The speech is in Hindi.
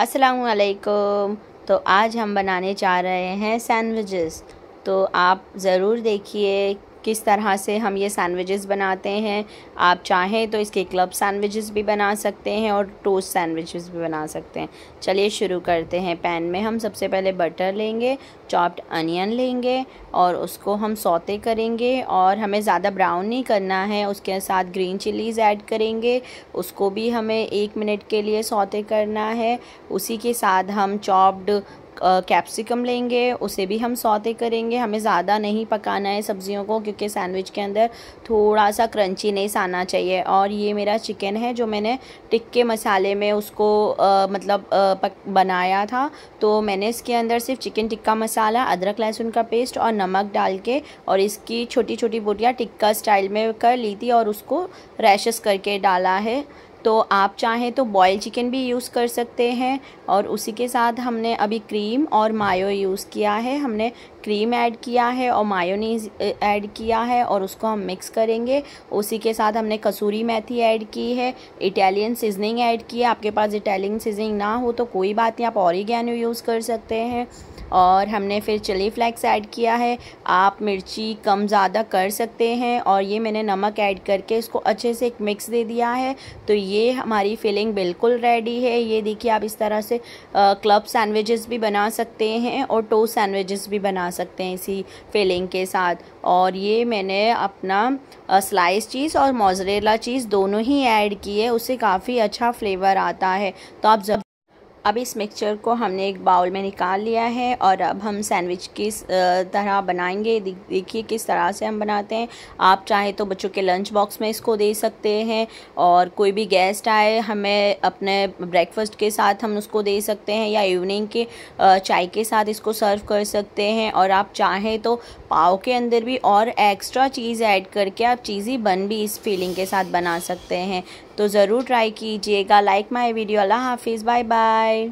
असलकुम तो आज हम बनाने जा रहे हैं सैंडविचेस तो आप ज़रूर देखिए किस तरह से हम ये सैंडविचेस बनाते हैं आप चाहें तो इसके क्लब सैंडविचेस भी बना सकते हैं और टोस्ट सैंडविचेस भी बना सकते हैं चलिए शुरू करते हैं पैन में हम सबसे पहले बटर लेंगे चॉप्ड अनियन लेंगे और उसको हम सौते करेंगे और हमें ज़्यादा ब्राउन नहीं करना है उसके साथ ग्रीन चिलीज़ ऐड करेंगे उसको भी हमें एक मिनट के लिए सौते करना है उसी के साथ हम चॉप्ड कैप्सिकम लेंगे उसे भी हम सौते करेंगे हमें ज़्यादा नहीं पकाना है सब्जियों को क्योंकि सैंडविच के अंदर थोड़ा सा क्रंचीनेस आना चाहिए और ये मेरा चिकन है जो मैंने टिक्के मसाले में उसको आ, मतलब आ, पक, बनाया था तो मैंने इसके अंदर सिर्फ चिकन टिक्का मसाला अदरक लहसुन का पेस्ट और नमक डाल के और इसकी छोटी छोटी बोटियाँ टिक्का स्टाइल में कर ली थी और उसको रैशेस करके डाला है तो आप चाहें तो बॉयल चिकन भी यूज़ कर सकते हैं और उसी के साथ हमने अभी क्रीम और मायो यूज़ किया है हमने क्रीम ऐड किया है और मायोनीज ऐड किया है और उसको हम मिक्स करेंगे उसी के साथ हमने कसूरी मेथी ऐड की है इटालियन सीजनिंग ऐड की है आपके पास इटालियन सीजनिंग ना हो तो कोई बात नहीं आप और यूज़ कर सकते हैं और हमने फिर चिली फ्लेक्स ऐड किया है आप मिर्ची कम ज़्यादा कर सकते हैं और ये मैंने नमक ऐड करके इसको अच्छे से एक मिक्स दे दिया है तो ये हमारी फिलिंग बिल्कुल रेडी है ये देखिए आप इस तरह से क्लब सैंडविचेस भी बना सकते हैं और टोस्ट सैंडविचेस भी बना सकते हैं इसी फिलिंग के साथ और ये मैंने अपना स्लाइस चीज़ और मोजरेला चीज़ दोनों ही ऐड की है उससे काफ़ी अच्छा फ्लेवर आता है तो आप जब अब इस मिक्सचर को हमने एक बाउल में निकाल लिया है और अब हम सैंडविच किस तरह बनाएंगे देखिए किस तरह से हम बनाते हैं आप चाहे तो बच्चों के लंच बॉक्स में इसको दे सकते हैं और कोई भी गेस्ट आए हमें अपने ब्रेकफास्ट के साथ हम उसको दे सकते हैं या इवनिंग के चाय के साथ इसको सर्व कर सकते हैं और आप चाहें तो पाव के अंदर भी और एक्स्ट्रा चीज़ ऐड करके आप चीज़ी बन भी इस फीलिंग के साथ बना सकते हैं तो ज़रूर ट्राई कीजिएगा लाइक माई वीडियो अल्लाह हाफिज़ बाय बाय